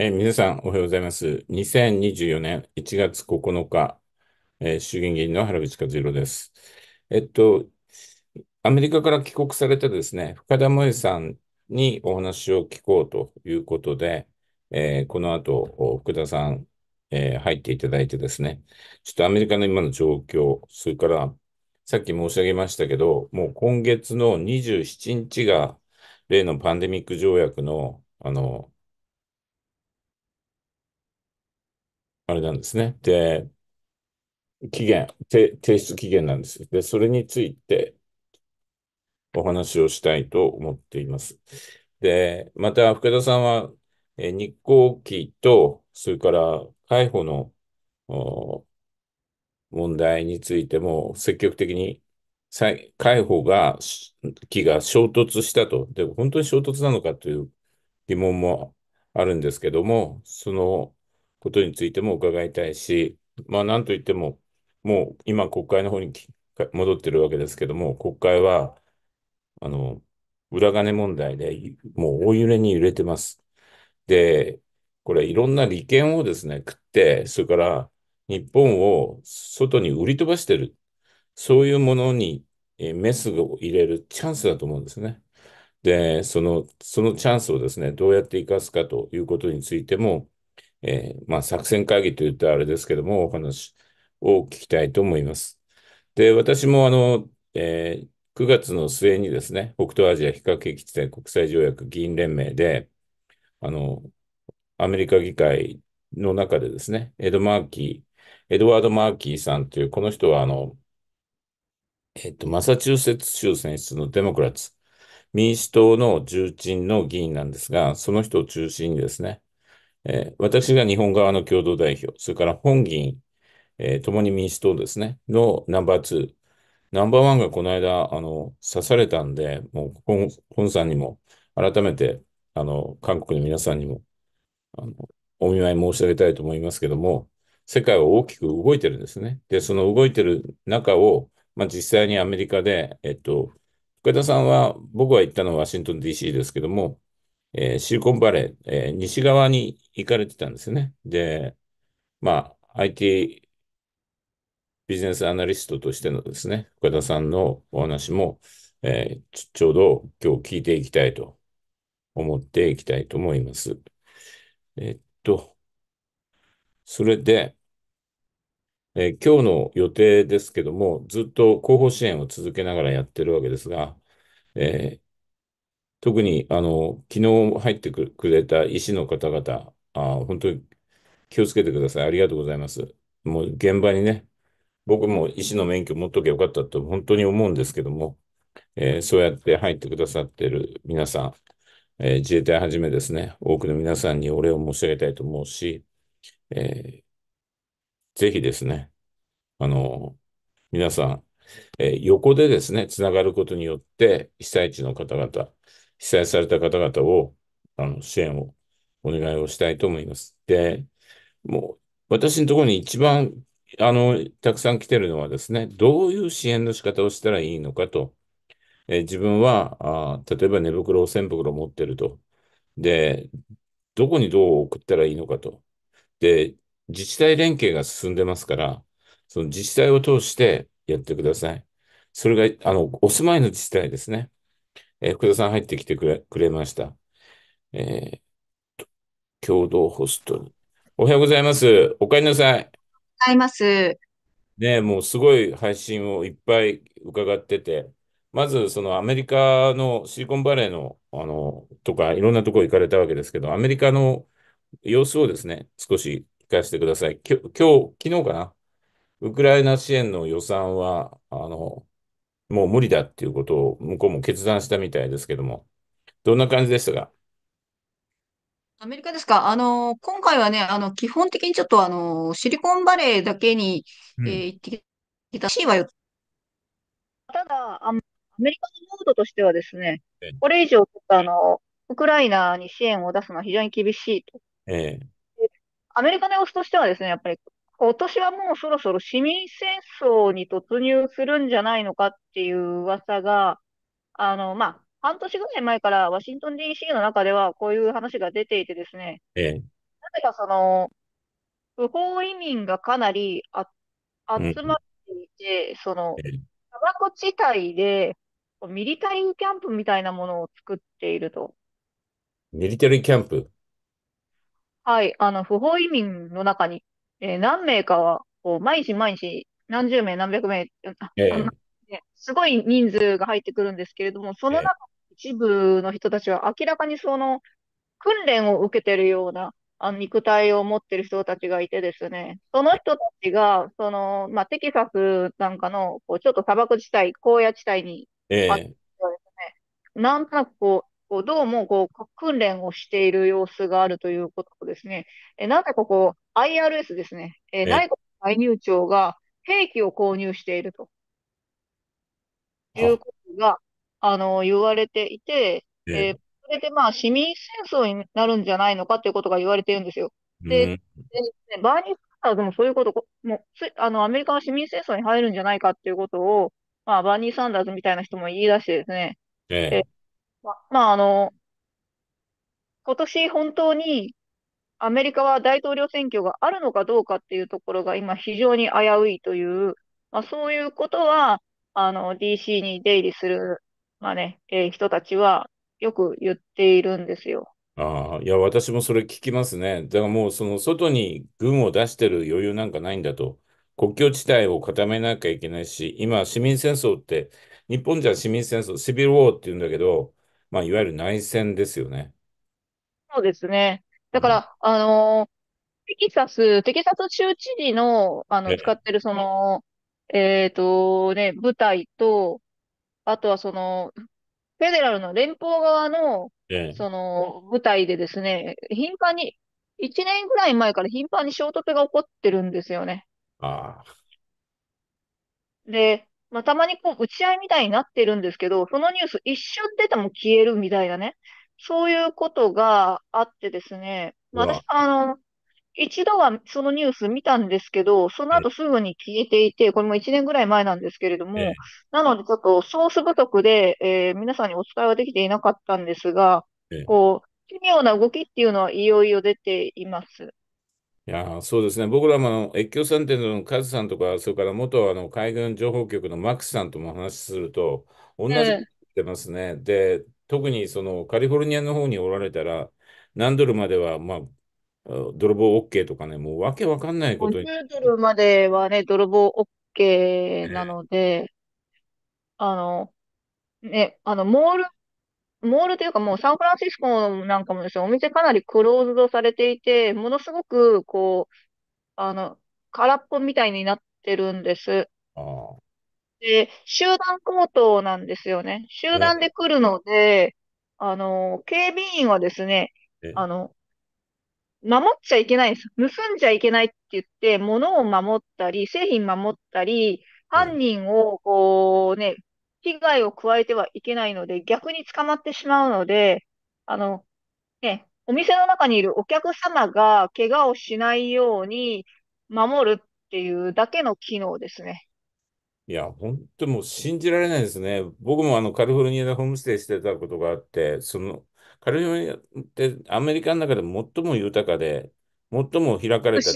えー、皆さん、おはようございます。2024年1月9日、えー、衆議院議員の原口和弘です。えっと、アメリカから帰国されたですね、深田萌さんにお話を聞こうということで、えー、この後、福田さん、え入っていただいてですね、ちょっとアメリカの今の状況、それから、さっき申し上げましたけど、もう今月の27日が、例のパンデミック条約の、あの、あれなんですね。で、期限、提出期限なんです。で、それについてお話をしたいと思っています。で、また、福田さんは、え日航機と、それから海保の問題についても積極的に海保が、機が衝突したと。で、本当に衝突なのかという疑問もあるんですけども、そのことについても伺いたいし、まあ、なんといっても、もう今、国会の方に戻ってるわけですけども、国会は、あの、裏金問題で、もう大揺れに揺れてます。で、これ、いろんな利権をですね、食って、それから日本を外に売り飛ばしてる。そういうものにメスを入れるチャンスだと思うんですね。で、その、そのチャンスをですね、どうやって生かすかということについても、えー、まあ、作戦会議といったあれですけども、お話を聞きたいと思います。で、私もあの、えー、9月の末にですね、北東アジア非核兵器地帯国際条約議員連盟で、あの、アメリカ議会の中でですね、エド・マーキー、エドワード・マーキーさんという、この人はあの、えっと、マサチューセッツ州選出のデモクラツ、民主党の重鎮の議員なんですが、その人を中心にですね、え私が日本側の共同代表、それから本議員、え共に民主党ですね、のナンバー2、ナンバーワンがこの間、あの、刺されたんで、もう本、本さんにも、改めて、あの、韓国の皆さんにも、あの、お見舞い申し上げたいと思いますけども、世界は大きく動いてるんですね。で、その動いてる中を、まあ、実際にアメリカで、えっと、福田さんは、僕は行ったのはワシントン DC ですけども、えー、シリコンバレー、えー、西側に行かれてたんですね。で、まあ、IT ビジネスアナリストとしてのですね、福田さんのお話も、えー、ちょうど今日聞いていきたいと思っていきたいと思います。えっと、それで、えー、今日の予定ですけども、ずっと広報支援を続けながらやってるわけですが、えー、特に、あの、昨日入ってくれた医師の方々、あ本当に気をつけてください。ありがとうございます。もう現場にね、僕も医師の免許持っときゃよかったと本当に思うんですけども、えー、そうやって入ってくださってる皆さん、えー、自衛隊はじめですね、多くの皆さんにお礼を申し上げたいと思うし、えー、ぜひですね、あの、皆さん、えー、横でですね、つながることによって、被災地の方々、被災された方々を、あの、支援をお願いをしたいと思います。で、もう、私のところに一番、あの、たくさん来てるのはですね、どういう支援の仕方をしたらいいのかと。え自分はあ、例えば寝袋を1 0を袋持ってると。で、どこにどう送ったらいいのかと。で、自治体連携が進んでますから、その自治体を通してやってください。それが、あの、お住まいの自治体ですね。えー、福田さん入ってきてくれ、くれました。えー、共同ホストに。おはようございます。おかえりなさい。ございます。ねもうすごい配信をいっぱい伺ってて、まずそのアメリカのシリコンバレーの、あの、とかいろんなとこ行かれたわけですけど、アメリカの様子をですね、少し聞かせてください。きょ今日、昨日かなウクライナ支援の予算は、あの、もう無理だっていうことを向こうも決断したみたいですけども、どんな感じでしたかアメリカですかあの、今回はね、あの、基本的にちょっとあの、シリコンバレーだけに、うん、えー、行ってきたしはよ。ただ、アメリカのモードとしてはですね、これ以上、あの、ウクライナに支援を出すのは非常に厳しいと。ええ、アメリカの様子としてはですね、やっぱり今年はもうそろそろ市民戦争に突入するんじゃないのかっていう噂が、あの、まあ、半年ぐらい前からワシントン DC の中ではこういう話が出ていてですね、ええ、なぜかその、不法移民がかなりあ集まっていて、その、タバコ地帯でミリタリーキャンプみたいなものを作っていると。ミリタリーキャンプはい、あの、不法移民の中にえー、何名かは、こう、毎日毎日、何十名、何百名、えね、すごい人数が入ってくるんですけれども、その中の一部の人たちは明らかにその訓練を受けてるようなあの肉体を持ってる人たちがいてですね、その人たちが、その、まあ、テキサスなんかの、こう、ちょっと砂漠地帯、荒野地帯に、えすね、なんとなくこう、こうどうもこう訓練をしている様子があるということですね。えなぜここ、IRS ですね、えー、内閣介入庁が兵器を購入しているということが、あの、言われていて、えー、それでまあ市民戦争になるんじゃないのかということが言われているんですよ。で、うん、でバーニー・サンダーズもそういうこと、もうあのアメリカは市民戦争に入るんじゃないかっていうことを、まあ、バーニー・サンダーズみたいな人も言い出してですね、えー、ま、まあ、あの、今年本当にアメリカは大統領選挙があるのかどうかっていうところが今非常に危ういという、まあ、そういうことは、あの、DC に出入りする、まあね、えー、人たちはよく言っているんですよ。ああ、いや、私もそれ聞きますね。だからもう、その外に軍を出してる余裕なんかないんだと。国境地帯を固めなきゃいけないし、今、市民戦争って、日本じゃ市民戦争、シビルウォーって言うんだけど、まあ、いわゆる内戦ですよね。そうですね。だから、あのー、テキサス、テキサス州知事の、あの、使ってるその、えっとね、部隊と、あとはその、フェデラルの連邦側の、ええその、部隊でですね、頻繁に、1年ぐらい前から頻繁に衝突が起こってるんですよね。ああ、で、まあ、たまにこう、打ち合いみたいになってるんですけど、そのニュース一瞬出ても消えるみたいなね。そういうことがあってですね、私、あの、一度はそのニュース見たんですけど、その後すぐに消えていて、これも1年ぐらい前なんですけれども、なのでちょっとソース不足で、えー皆さんにお伝えはできていなかったんですがこう、奇妙な動きっていうのはいよいよ出ています。いやそうですね。僕らも越境3点のカズさんとか、それから元あの海軍情報局のマックスさんとも話すると、同じこと言ってますね。で、特にそのカリフォルニアの方におられたら、何ドルまでは、まあ、泥棒 OK とかね、もうわけわかんないことに。50ドルまではね、泥棒 OK なので、あの、ね、あの、モール、モールというかもうサンフランシスコなんかもですね、お店かなりクローズドされていて、ものすごく、こう、あの、空っぽみたいになってるんです。あ。で、集団行動なんですよね。集団で来るので、あの、警備員はですね、あの、守っちゃいけないんです。盗んじゃいけないって言って、物を守ったり、製品守ったり、犯人をこうね、被害を加えてはいけないので、逆に捕まってしまうので、あの、ね、お店の中にいるお客様が怪我をしないように守るっていうだけの機能ですね。いや、本当もう信じられないですね。僕もあのカリフォルニアでホームステイしてたことがあって、そのカリフォルニアってアメリカの中で最も豊かで、最も開かれた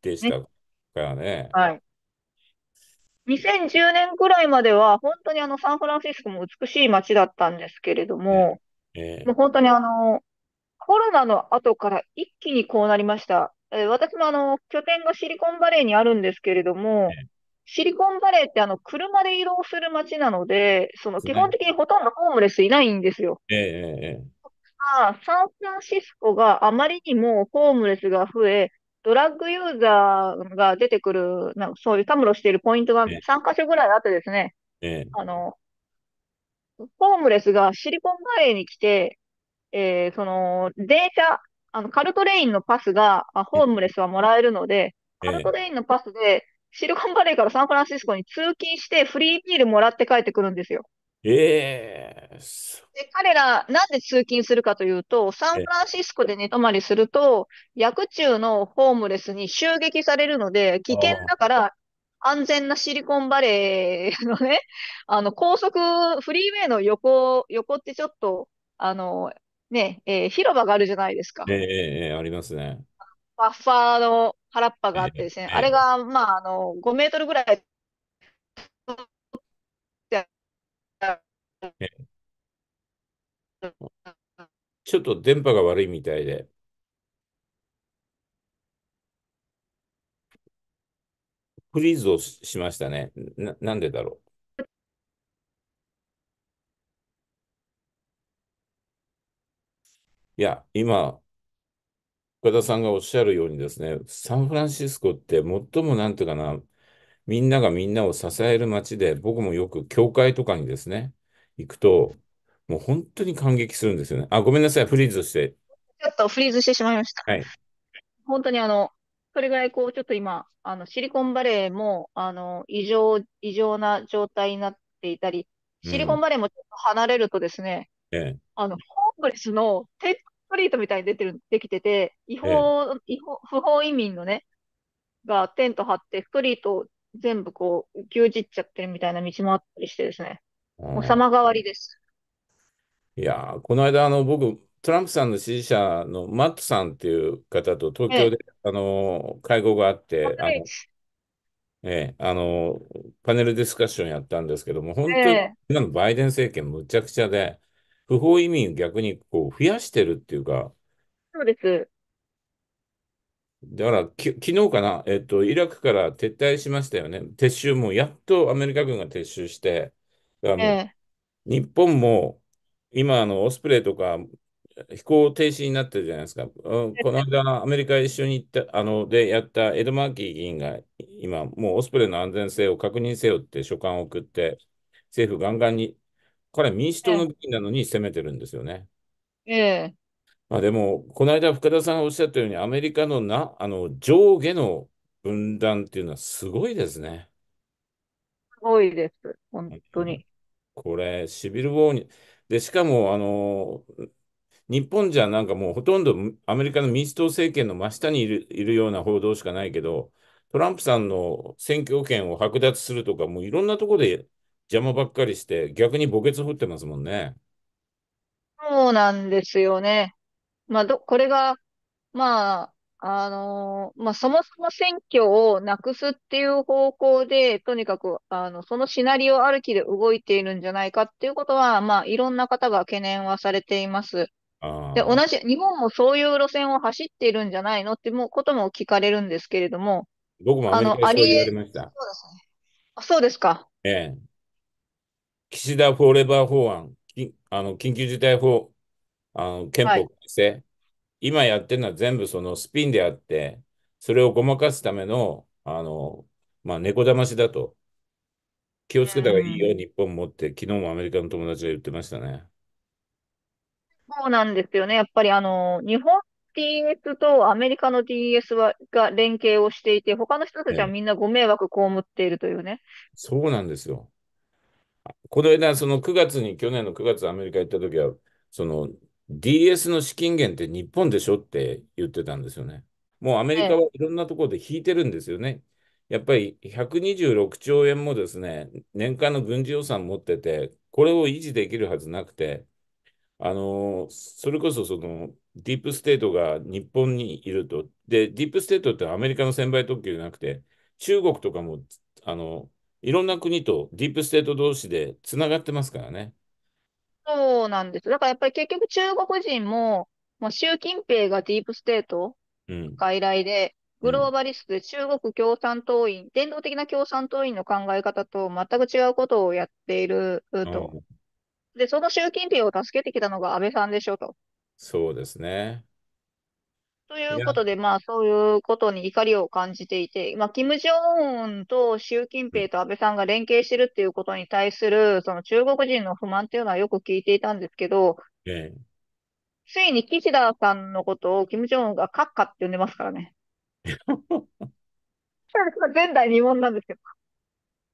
でしたからね。はい。2010年くらいまでは、本当にあのサンフランシスコも美しい街だったんですけれども、ええ、もう本当にあの、コロナの後から一気にこうなりました。えー、私もあの、拠点がシリコンバレーにあるんですけれども、シリコンバレーってあの車で移動する街なので、その基本的にほとんどホームレスいないんですよ。えええサンフランシスコがあまりにもホームレスが増え、ドラッグユーザーが出てくる、なんかそういうたむろしているポイントが3箇所ぐらいあってですね、ええ、あの、ホームレスがシリコンバレーに来て、えー、その、電車、あの、カルトレインのパスが、あホームレスはもらえるので、え、カルトレインのパスで、シリコンバレーからサンフランシスコに通勤してフリービールもらって帰ってくるんですよ。ええー、で彼ら、なんで通勤するかというと、サンフランシスコで寝泊まりすると、薬中のホームレスに襲撃されるので、危険だから、安全なシリコンバレーのね、あの、高速、フリーウェイの横、横ってちょっと、あの、ね、えー、広場があるじゃないですか。えええ、ありますね。バッファーの原っぱがあってですね、あれが、まあ、あの、5メートルぐらい、ちょっと電波が悪いみたいで。フリーズをしましたね。な、なんでだろう。いや、今、岡田さんがおっしゃるようにですね、サンフランシスコって最もなんていうかな、みんながみんなを支える街で、僕もよく教会とかにですね、行くと、もう本当に感激するんですよね。あ、ごめんなさい、フリーズして。ちょっとフリーズしてしまいました。はい。本当にあの、それぐらいこう、ちょっと今、あの、シリコンバレーも、あの、異常、異常な状態になっていたり、シリコンバレーもちょっと離れるとですね、うん、あの、ホームレスの撤トリートみたいに出てる、できてて、違法、ええ、違法、不法移民のね、がテント張って、ストリートを全部こう、牛耳っちゃってるみたいな道もあったりしてですね。お様変わりです。いやこの間、あの、僕、トランプさんの支持者のマットさんっていう方と東京で、え、あの、会合があって、あの、ええ、あの、パネルディスカッションやったんですけども、本当に、ええ、バイデン政権むちゃくちゃで、不法移民を逆にこう増やしてるっていうか、そうです。だからき、昨日かな、えっと、イラクから撤退しましたよね。撤収もやっとアメリカ軍が撤収して、あのええ、日本も今あのオスプレイとか飛行停止になってるじゃないですか。うん、この間、アメリカ一緒に行った、あの、でやったエドマーキー議員が今、もうオスプレイの安全性を確認せよって書簡を送って、政府ガンガンに彼民主党の議員なのに責めてるんですよね。ええ。まあ、でも、この間、深田さんがおっしゃったように、アメリカのなあの上下の分断っていうのはすごいですね。すごいです、本当に。これ、シビルウォーに、で、しかも、あの、日本じゃなんかもうほとんどアメリカの民主党政権の真下にいるいるような報道しかないけど、トランプさんの選挙権を剥奪するとか、もういろんなところで邪魔ばっかりして、逆に墓穴掘ってますもんね。そうなんですよね。まあ、ど、これが、まあ、あのーまあ、そもそも選挙をなくすっていう方向で、とにかく、あの、そのシナリオ歩きで動いているんじゃないかっていうことは、まあ、いろんな方が懸念はされています。で、同じ、日本もそういう路線を走っているんじゃないのってもことも聞かれるんですけれども、僕もあの、りえ、そうですね。あ、そうですか。ええ。岸田フォーレバー法案、あの緊急事態法、あの憲法改正、はい、今やってるのは全部そのスピンであって、それをごまかすための、あの、まあ、猫だましだと。気をつけた方がいいよ、うん、日本もって、昨日もアメリカの友達が言ってましたね。そうなんですよね。やっぱりあの、日本 TS とアメリカの TS はが連携をしていて、他の人たちはみんなご迷惑被っているというね。そうなんですよ。この間、その9月に、去年の9月アメリカ行った時は、その DS の資金源って日本でしょって言ってたんですよね。もうアメリカはいろんなところで引いてるんですよね。やっぱり126兆円もですね、年間の軍事予算持ってて、これを維持できるはずなくて、あのそれこそそのディープステートが日本にいると、で、ディープステートってアメリカの専売特急じゃなくて、中国とかもあのいろんな国とディープステート同士でつながってますからね。そうなんです。だからやっぱり結局中国人も、もう習近平がディープステートうん。外来で、グローバリストで中国共産党員、伝統的な共産党員の考え方と全く違うことをやっていると。で、その習近平を助けてきたのが安倍さんでしょと。そうですね。ということで、まあ、そういうことに怒りを感じていて、まあ、キム・ジョンウンと習近平と安倍さんが連携してるっていうことに対する、その中国人の不満っていうのはよく聞いていたんですけど、ええ、ついに岸田さんのことをキム・ジョンウンが閣下って呼んでますからね。前代未聞なんですけど。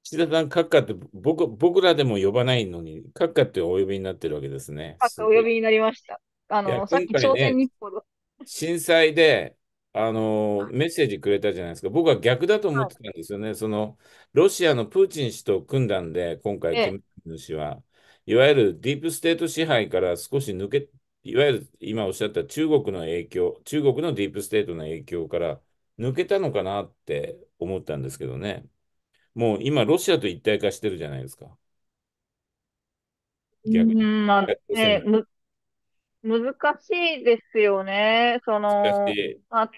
岸田さん、閣下って僕僕らでも呼ばないのに、閣下ってお呼びになってるわけですね。閣下お呼びになりました。あの、さっき朝鮮日報の。震災で、あのメッセージくれたじゃないですか、僕は逆だと思ってたんですよね、はい、そのロシアのプーチン氏と組んだんで、今回、キム・ジン氏は、いわゆるディープステート支配から少し抜け、いわゆる今おっしゃった中国の影響、中国のディープステートの影響から抜けたのかなって思ったんですけどね、もう今、ロシアと一体化してるじゃないですか。逆に。難しいですよね。その、まあ、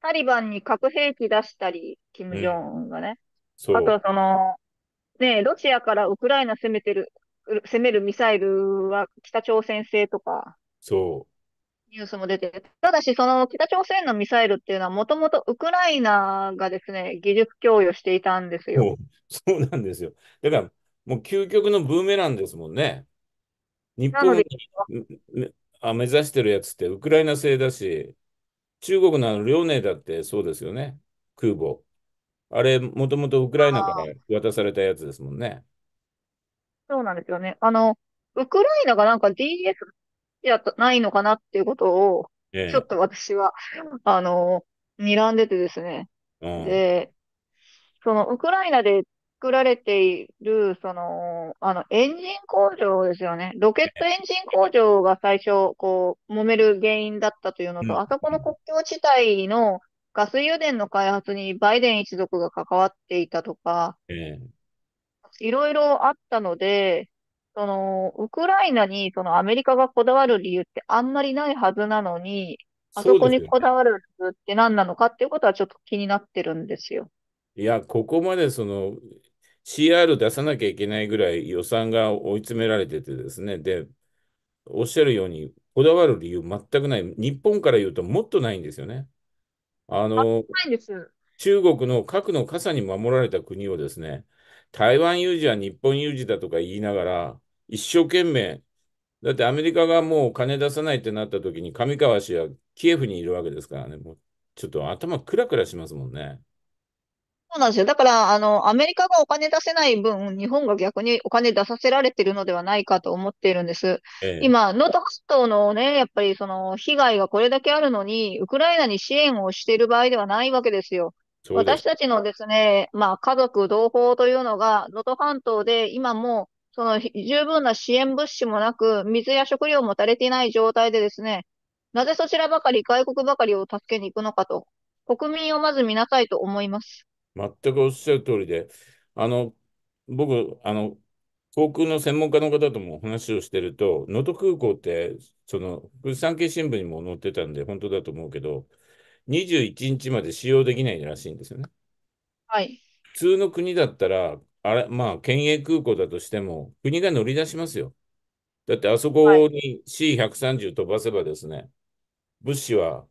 タリバンに核兵器出したり、キム・ジョンウンがね。そう。あとはその、ね、ロシアからウクライナ攻めてる、攻めるミサイルは北朝鮮製とか、そう。ニュースも出てて、ただしその北朝鮮のミサイルっていうのはもともとウクライナがですね、技術供与していたんですよ。そうそうなんですよ。だから、もう究極のブーメランですもんね。日本にあ目指してるやつってウクライナ製だし、中国の遼寧だってそうですよね、空母。あれ、もともとウクライナから渡されたやつですもんね。そうなんですよね。あの、ウクライナがなんか DS やっないのかなっていうことを、ちょっと私は、あの、睨んでてですね。うん、で、そのウクライナで作られている、その、あの、エンジン工場ですよね。ロケットエンジン工場が最初、こう、揉める原因だったというのと、うん、あそこの国境地帯のガス油田の開発にバイデン一族が関わっていたとか、いろいろあったので、その、ウクライナにそのアメリカがこだわる理由ってあんまりないはずなのに、あそこにこだわる理由って何なのかっていうことはちょっと気になってるんですよ。いや、ここまでその CR 出さなきゃいけないぐらい予算が追い詰められててですね、で、おっしゃるように、こだわる理由全くない。日本から言うともっとないんですよね。あの、中国の核の傘に守られた国をですね、台湾有事は日本有事だとか言いながら、一生懸命、だってアメリカがもう金出さないってなった時に、上川氏はキエフにいるわけですからね、もうちょっと頭クラクラしますもんね。そうなんですよ。だから、あの、アメリカがお金出せない分、日本が逆にお金出させられてるのではないかと思っているんです。ええ、今、能登半島のね、やっぱりその被害がこれだけあるのに、ウクライナに支援をしている場合ではないわけですよ。す私たちのですね、まあ、家族同胞というのが、能登半島で今も、その十分な支援物資もなく、水や食料も足りていない状態でですね、なぜそちらばかり、外国ばかりを助けに行くのかと、国民をまず見なさいと思います。全くおっしゃる通りで、あの、僕、あの、航空の専門家の方とも話をしてると、能登空港って、その、産経新聞にも載ってたんで、本当だと思うけど、21日まで使用できないらしいんですよね。はい。普通の国だったら、あれ、まあ、県営空港だとしても、国が乗り出しますよ。だって、あそこに C130 飛ばせばですね、物資は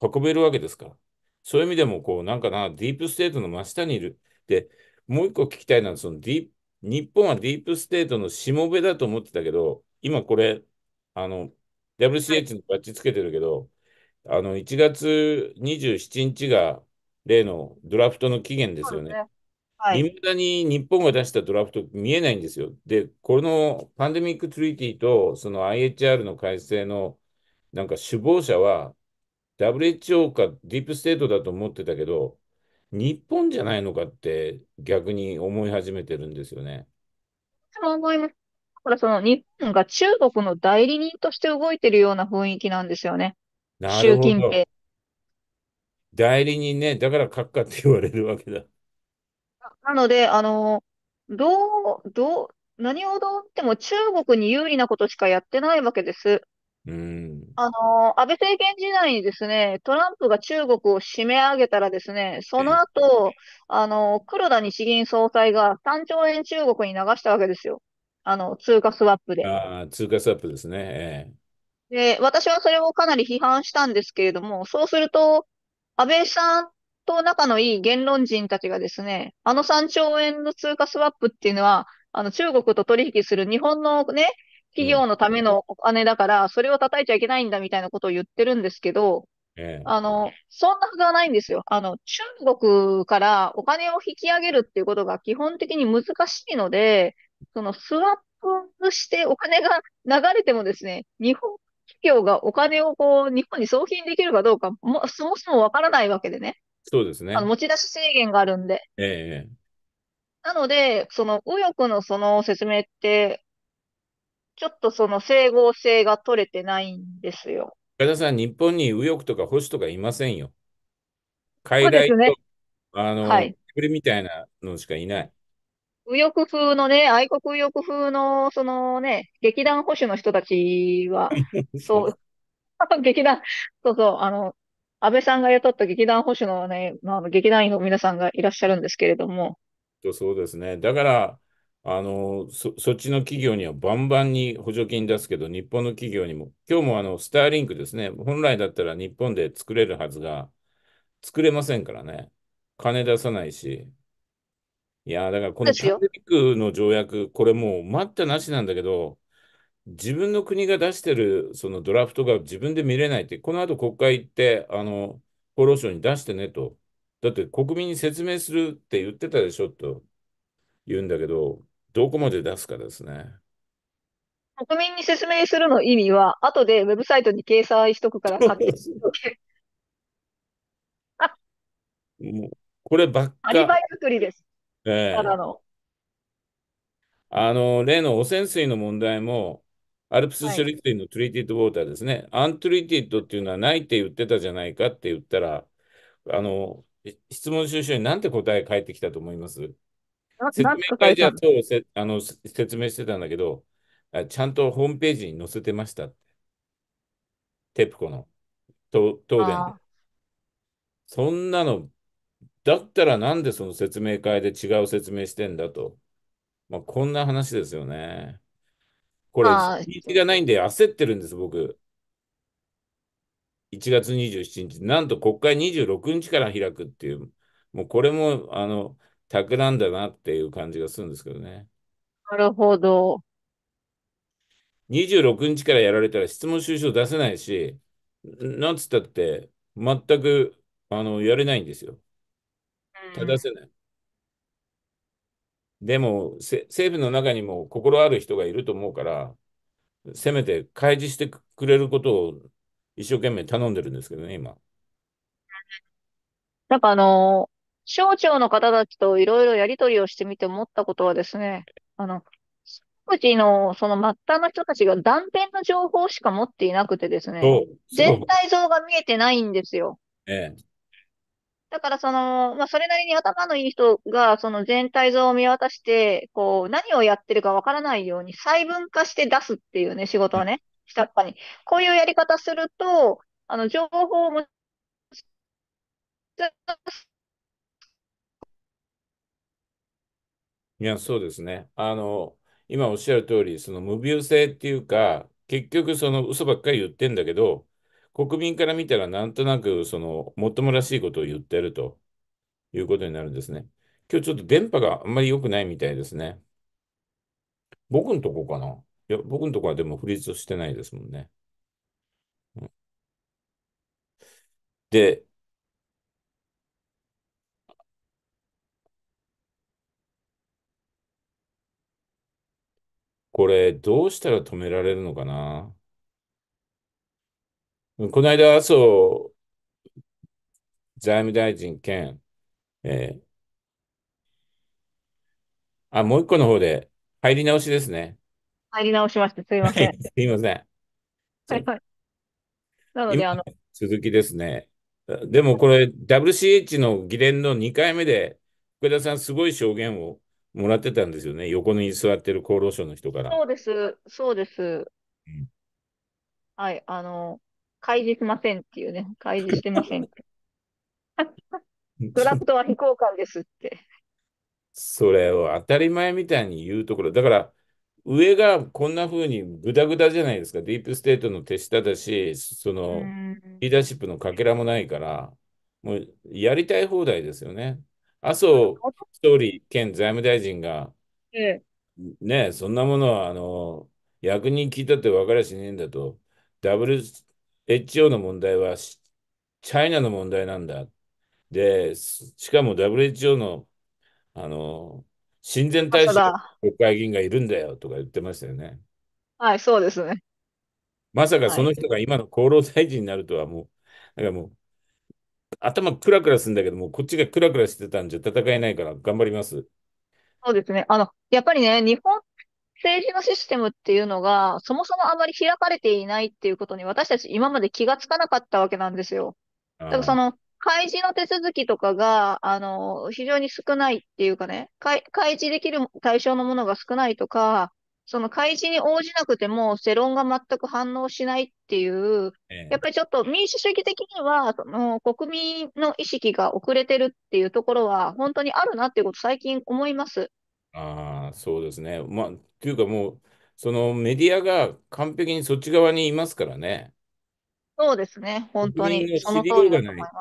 運べるわけですから。そういう意味でも、こう、なんかな、ディープステートの真下にいる。で、もう一個聞きたいのは、そのディープ、日本はディープステートのしもべだと思ってたけど、今これ、あの、WCH にバッチつけてるけど、はい、あの、1月27日が例のドラフトの期限ですよね。ねはい。まだに日本が出したドラフト見えないんですよ。で、このパンデミックトリティとその IHR の改正のなんか首謀者は WHO かディープステートだと思ってたけど、日本じゃないのかって逆に思い始めてるんですよね。そう思います。だからその日本が中国の代理人として動いてるような雰囲気なんですよね。なるほど。習近平。代理人ね、だから閣下って言われるわけだ。なので、あの、どう、どう、何をどうっても中国に有利なことしかやってないわけです。うん、あの、安倍政権時代にですね、トランプが中国を締め上げたらですね、その後、あの、黒田日銀総裁が3兆円中国に流したわけですよ。あの、通貨スワップで。ああ、通貨スワップですね。ええ、で、私はそれをかなり批判したんですけれども、そうすると、安倍さんと仲のいい言論人たちがですね、あの3兆円の通貨スワップっていうのは、あの中国と取引する日本のね、企業のためのお金だから、それを叩いちゃいけないんだみたいなことを言ってるんですけど、ええ、あの、そんなはずはないんですよ。あの、中国からお金を引き上げるっていうことが基本的に難しいので、そのスワップしてお金が流れてもですね、日本企業がお金をこう、日本に送金できるかどうかも、そもそもわからないわけでね。そうですね。あの持ち出し制限があるんで。ええ。なので、その右翼のその説明って、ちょっとその整合性が取れてないんですよ。岡田さん、日本に右翼とか保守とかいませんよ。海外と、ね、あの、はい、みたいなのしかいない。右翼風のね、愛国右翼風の、そのね、劇団保守の人たちは、そう、劇団、そうそう、あの、安倍さんが雇った劇団保守のね、まあ、劇団員の皆さんがいらっしゃるんですけれども。そうですね。だから、あのそっちの企業にはバンバンに補助金出すけど、日本の企業にも、今日もあのスターリンクですね、本来だったら日本で作れるはずが、作れませんからね、金出さないし、いやだからこのパンデミックの条約、これもう待ったなしなんだけど、自分の国が出してるそのドラフトが自分で見れないって、この後国会行って、あの厚労省に出してねと、だって国民に説明するって言ってたでしょと言うんだけど、どこまで出すかですね。国民に説明するの意味は、後でウェブサイトに掲載しとくから もう、こればっアリバイ作りです。ええただの。あの、例の汚染水の問題も、アルプス処理水のトリティッドウォーターですね。アントリティッドっていうのはないって言ってたじゃないかって言ったら、あの、質問収集になんて答え返ってきたと思います説明会じゃ今日せあの説明してたんだけど、ちゃんとホームページに載せてましたって。テプコの。東東電。そんなの、だったらなんでその説明会で違う説明してんだと。まあ、こんな話ですよね。これ、日にがないんで焦ってるんです、僕。1月27日、なんと国会26日から開くっていう、もうこれも、あの、企んだなっていう感じがするんですけどね。なるほど。26日からやられたら質問収集出せないし、なんつったって、全くあのやれないんですよ。正せない。でも、政府の中にも心ある人がいると思うから、せめて開示してくれることを一生懸命頼んでるんですけどね、今。なんかあの省庁の方たちといろいろやり取りをしてみて思ったことはですね、あの、当時のその末端の人たちが断片の情報しか持っていなくてですね、全体像が見えてないんですよ。ええ、だからその、まあ、それなりに頭のいい人がその全体像を見渡して、こう、何をやってるかわからないように細分化して出すっていうね、仕事はね、下っ端に。こういうやり方すると、あの、情報をいや、そうですね。あの、今おっしゃる通り、その無病性っていうか、結局その嘘ばっかり言ってんだけど、国民から見たらなんとなくそのもっともらしいことを言ってるということになるんですね。今日ちょっと電波があんまり良くないみたいですね。僕んとこかないや、僕んとこはでもフリーズしてないですもんね。で、これ、どうしたら止められるのかなこの間、麻生財務大臣兼、えー、あ、もう一個の方で、入り直しですね。入り直しました。すいません。い、すいません。はいはい。なので、あの、続きですね。でもこれ、WCH の議連の2回目で、福田さん、すごい証言をもらってたんですよね。横に座ってる厚労省の人から。そうです、そうです。うん、はい、あの、開示しませんっていうね、開示してませんっド ラフトは非公開ですって。それを当たり前みたいに言うところ。だから、上がこんなふうにぐだぐだじゃないですか。ディープステートの手下だし、その、リーダーシップのかけらもないから、もうやりたい放題ですよね。麻生総理兼財務大臣が、ええ、ね、そんなものは、あの、役人聞いたって分からしねえんだと、WHO の問題は、チャイナの問題なんだ。で、しかも WHO の、あの、親善大使の国会議員がいるんだよとか言ってましたよね。はい、そうですね。まさかその人が今の厚労大臣になるとはもう、なんかもう、頭クラクラするんだけども、こっちがクラクラしてたんじゃ戦えないから頑張ります。そうですね。あの、やっぱりね、日本政治のシステムっていうのが、そもそもあまり開かれていないっていうことに、私たち今まで気がつかなかったわけなんですよ。だからその、開示の手続きとかが、あの、非常に少ないっていうかね、開開示できる対象のものが少ないとか、その開示に応じなくても、世論が全く反応しないっていう、やっぱりちょっと民主主義的には、その国民の意識が遅れてるっていうところは、本当にあるなっていうこと、最近思います。ああ、そうですね。まあ、というかもう、そのメディアが完璧にそっち側にいますからね。そうですね、本当に。その通りだと思います。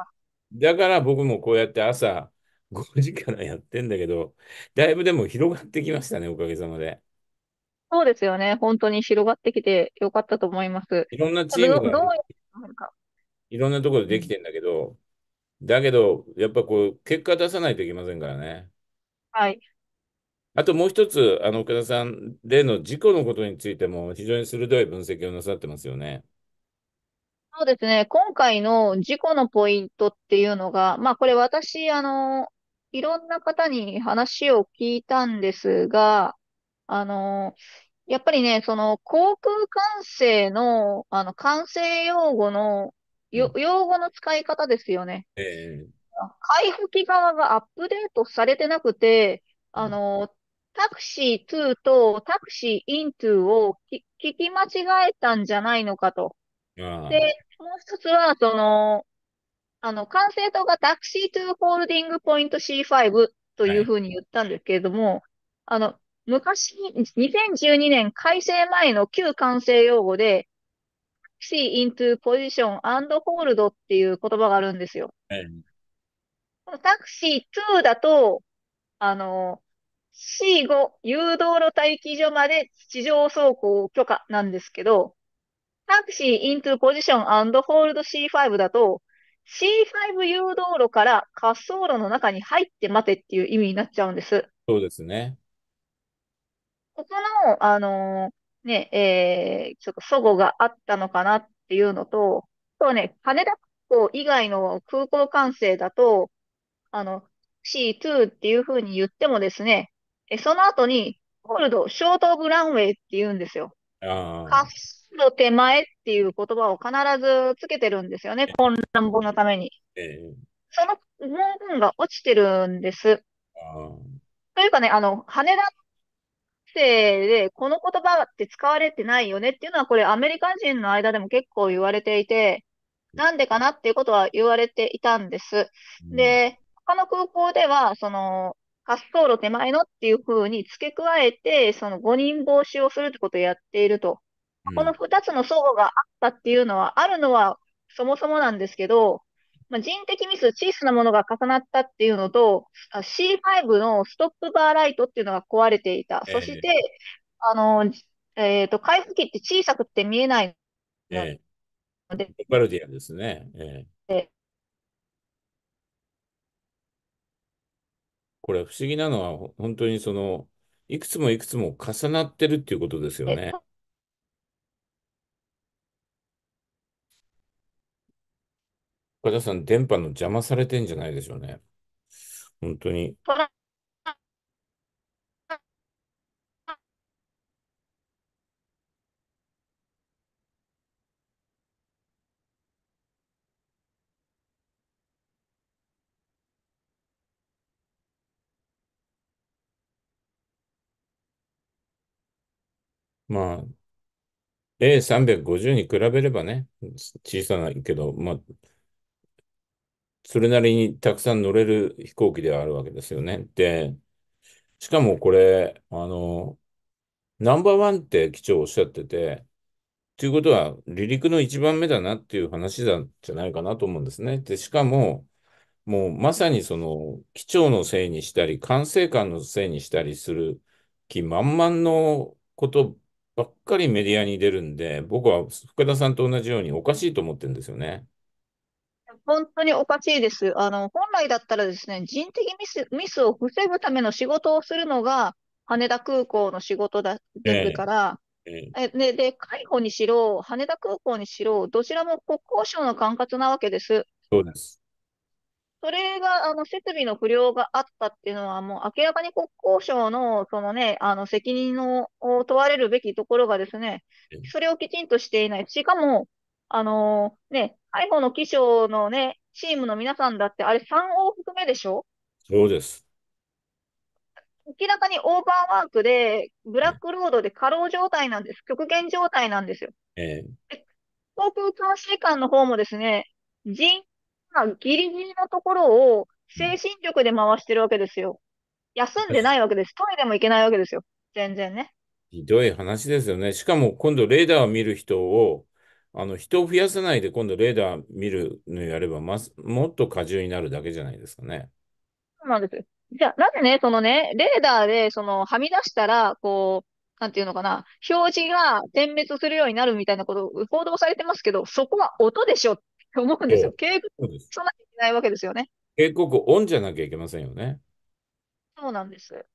だから僕もこうやって朝5時からやってんだけど、だいぶでも広がってきましたね、おかげさまで。そうですよね。本当に広がってきてよかったと思います。いろんなチームどどういうか。いろんなところでできてんだけど、だけど、やっぱこう、結果出さないといけませんからね。はい。あともう一つ、あの、岡田さん、例の事故のことについても非常に鋭い分析をなさってますよね。そうですね。今回の事故のポイントっていうのが、まあこれ私、あの、いろんな方に話を聞いたんですが、あの、やっぱりね、その、航空管制の、あの、管制用語の、よ、用語の使い方ですよね。ええ解機側がアップデートされてなくて、あの、タクシー2とタクシーイン2を聞き間違えたんじゃないのかと。あで、もう一つは、その、あの、管制塔がタクシー2ホールディングポイント C5 というふうに言ったんですけれども、あの、昔、2012年改正前の旧完成用語で、see into position and hold っていう言葉があるんですよ。タクシー2だと、あの、C5、誘導路待機所まで地上走行許可なんですけど、タクシー into position and hold C5 だと、C5 誘導路から滑走路の中に入って待てっていう意味になっちゃうんです。そうですね。ここの、あのー、ね、えー、ちょっと齟齬があったのかなっていうのと、そうね、羽田空港以外の空港管制だと、あの、C2 っていうふうに言ってもですね、えその後に、ホールド、ショートオブランウェイって言うんですよ。滑走手前っていう言葉を必ずつけてるんですよね、混乱簿のために。えー、その文言が落ちてるんです。というかね、あの、羽田生でこの言葉って使われてないよねっていうのは、これアメリカ人の間でも結構言われていて、なんでかなっていうことは言われていたんです。で、他の空港では、その、滑走路手前のっていうふうに付け加えて、その誤認防止をするってことをやっていると。この2つの相互があったっていうのは、あるのはそもそもなんですけど、まあ、人的ミス、小さなものが重なったっていうのと、C5 のストップバーライトっていうのが壊れていた。そして、あの、えっ、ー、と、回復機って小さくて見えないえー、バルディアですね。えー、えー、これ不思議なのは、本当にその、いくつもいくつも重なってるっていうことですよね。えー岡田さん、電波の邪魔されてんじゃないでしょうね。本当に。まあ、A350 に比べればね、小さなけど、まあ、それなりにたくさん乗れる飛行機ではあるわけですよね。で、しかもこれ、あの、ナンバーワンって機長おっしゃってて、ということは、離陸の一番目だなっていう話なんじゃないかなと思うんですね。で、しかも、もうまさにその、機長のせいにしたり、管制官のせいにしたりする気満々のことばっかりメディアに出るんで、僕は福田さんと同じようにおかしいと思ってるんですよね。本当におかしいです。あの、本来だったらですね、人的ミス、ミスを防ぐための仕事をするのが、羽田空港の仕事だですから、ええでで、海保にしろ、羽田空港にしろ、どちらも国交省の管轄なわけです。そうです。それが、あの、設備の不良があったっていうのは、もう明らかに国交省の、そのね、あの、責任を問われるべきところがですね、それをきちんとしていない。しかも、あのー、ね、海保の気象のね、チームの皆さんだって、あれ3往復目でしょそうです。明らかにオーバーワークで、ブラックロードで過労状態なんです。極限状態なんですよ。ええ、航空監視官の方もですね、人がギリギリのところを精神力で回してるわけですよ。休んでないわけです。トイレも行けないわけですよ。全然ね。ひどい話ですよね。しかも今度レーダーを見る人をあの人を増やさないで今度レーダー見るのやればま、もっと過重になるだけじゃないですかね。そうなんですじゃあ、なぜね、そのね、レーダーで、その、はみ出したら、こう、なんていうのかな、表示が点滅するようになるみたいなことを報道されてますけど、そこは音でしょって思うんですよ。警告そなきゃいけないわけですよね。警告オンじゃなきゃいけませんよね。そうなんです。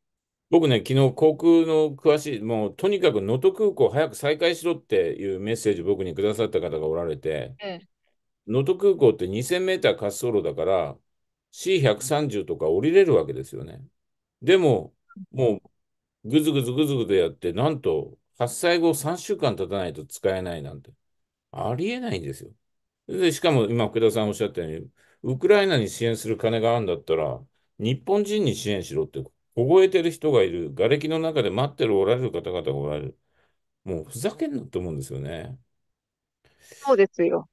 僕ね、昨日航空の詳しい、もうとにかく能登空港早く再開しろっていうメッセージ僕にくださった方がおられて、能、登、空港って2000メーター滑走路だから C130 とか降りれるわけですよね。でも、もうぐずぐずぐずぐずやって、なんと発災後3週間経たないと使えないなんて、ありえないんですよ。で、しかも今福田さんおっしゃったように、ウクライナに支援する金があるんだったら、日本人に支援しろって凍えてる人がいる、瓦礫の中で待ってるおられる方々がおられる。もうふざけんなと思うんですよね。そうですよ。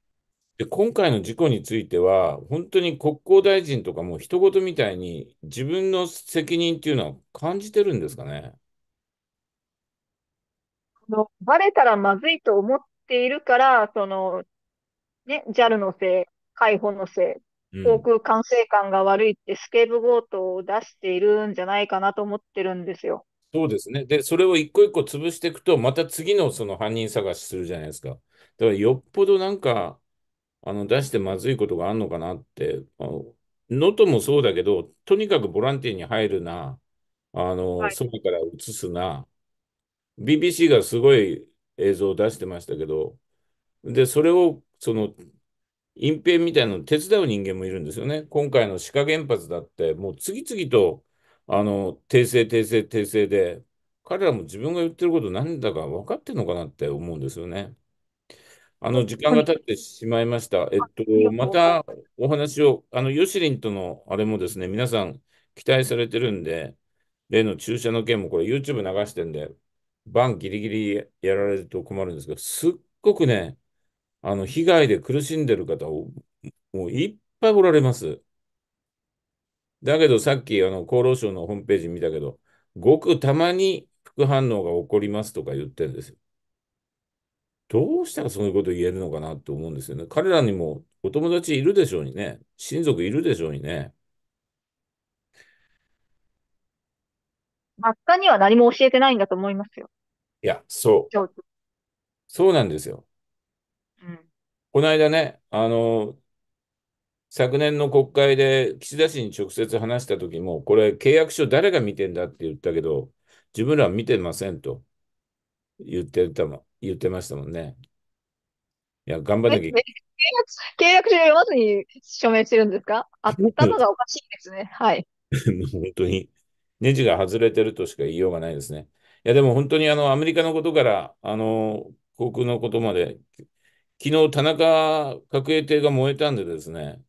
で今回の事故については、本当に国交大臣とかも人事みたいに、自分の責任っていうのは感じてるんですかね。のバレたらまずいと思っているから、その、ね、JAL のせい、海保のせい、航空管制官が悪いってスケープゴートを出しているんじゃないかなと思ってるんですよ。そうですね。で、それを一個一個潰していくと、また次のその犯人探しするじゃないですか。だからよっぽどなんか、あの出してまずいことがあるのかなって、能登もそうだけど、とにかくボランティアに入るな、あの、はい、外から移すな、BBC がすごい映像を出してましたけど、で、それをその隠蔽みたいなのを手伝う人間もいるんですよね。今回の志賀原発だって、もう次々と、あの、訂正、訂正、訂正で、彼らも自分が言ってることなんだか分かってるのかなって思うんですよね。あの、時間が経ってしまいました。えっと、またお話を、あの、ヨシリンとのあれもですね、皆さん期待されてるんで、例の注射の件もこれ YouTube 流してんで、バンギリギリやられると困るんですけど、すっごくね、あの、被害で苦しんでる方を、もういっぱいおられます。だけどさっき、あの、厚労省のホームページ見たけど、ごくたまに副反応が起こりますとか言ってるんですよ。どうしたらそういうこと言えるのかなって思うんですよね。彼らにもお友達いるでしょうにね。親族いるでしょうにね。真っ赤には何も教えてないんだと思いますよ。いや、そう。そうなんですよ。この間ね、あの、昨年の国会で岸田氏に直接話した時も、これ契約書誰が見てんだって言ったけど、自分らは見てませんと言ってたも、言ってましたもんね。いや、頑張んなきゃいけない。契約書読まずに署名してるんですかあ頭がおかしいですね。はい。本当に。ネジが外れてるとしか言いようがないですね。いや、でも本当にあの、アメリカのことから、あの、航空のことまで、昨日、田中角栄邸が燃えたんでですね。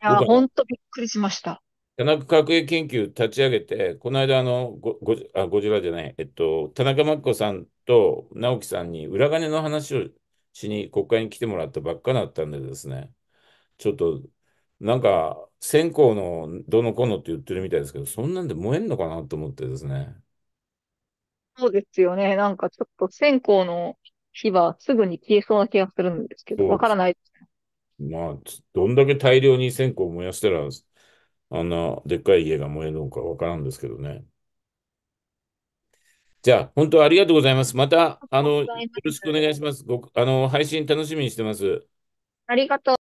いや、本当びっくりしました。田中角栄研究立ち上げて、この間あのごごあ、ゴジラじゃない、えっと、田中真紀子さんと直樹さんに裏金の話をしに国会に来てもらったばっかだったんでですね、ちょっとなんか線香のどのこのって言ってるみたいですけど、そんなんで燃えんのかなと思ってですね。そうですよね、なんかちょっと線香の火はすぐに消えそうな気がするんですけど、わからない。まあ、どんだけ大量に線香を燃やしたら、あんなでっかい家が燃えるのかわからんですけどね。じゃあ、本当ありがとうございます。また、あの、よろしくお願いします。ごあの、配信楽しみにしてます。ありがとう。